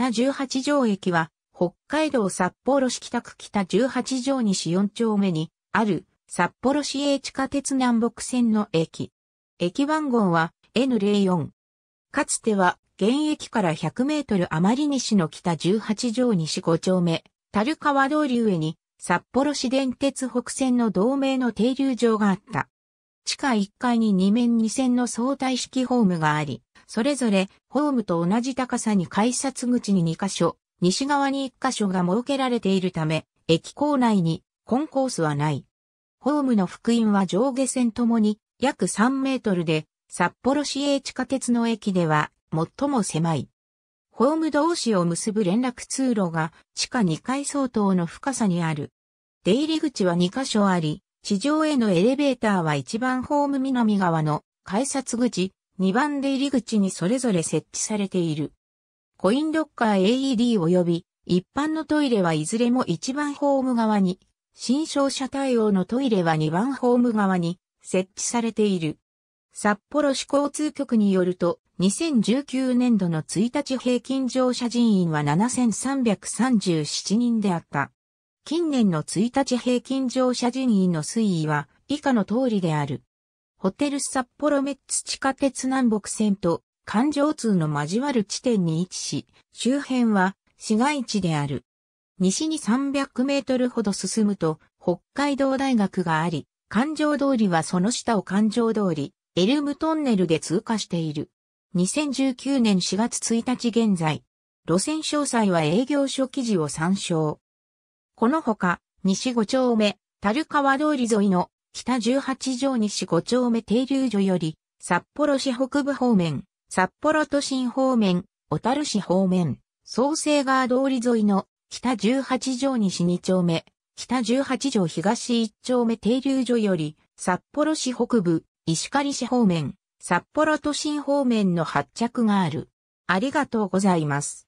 北18条駅は、北海道札幌市北区北18条西4丁目に、ある、札幌市営地下鉄南北線の駅。駅番号は N04。かつては、現駅から100メートル余り西の北18条西5丁目、樽川通り上に、札幌市電鉄北線の同名の停留場があった。地下1階に2面2線の相対式ホームがあり、それぞれホームと同じ高さに改札口に2箇所、西側に1箇所が設けられているため、駅構内にコンコースはない。ホームの福音は上下線ともに約3メートルで、札幌市営地下鉄の駅では最も狭い。ホーム同士を結ぶ連絡通路が地下2階相当の深さにある。出入り口は2カ所あり、地上へのエレベーターは一番ホーム南側の改札口、2番出入り口にそれぞれ設置されている。コインロッカー AED 及び一般のトイレはいずれも1番ホーム側に、新商社対応のトイレは2番ホーム側に設置されている。札幌市交通局によると、2019年度の1日平均乗車人員は7337人であった。近年の1日平均乗車人員の推移は以下の通りである。ホテル札幌メッツ地下鉄南北線と環状通の交わる地点に位置し、周辺は市街地である。西に300メートルほど進むと、北海道大学があり、環状通りはその下を環状通り、エルムトンネルで通過している。2019年4月1日現在、路線詳細は営業所記事を参照。このほか、西5丁目、樽川通り沿いの北十八条西五丁目停留所より、札幌市北部方面、札幌都心方面、小樽市方面、創生川通り沿いの北十八条西二丁目、北十八条東一丁目停留所より、札幌市北部、石狩市方面、札幌都心方面の発着がある。ありがとうございます。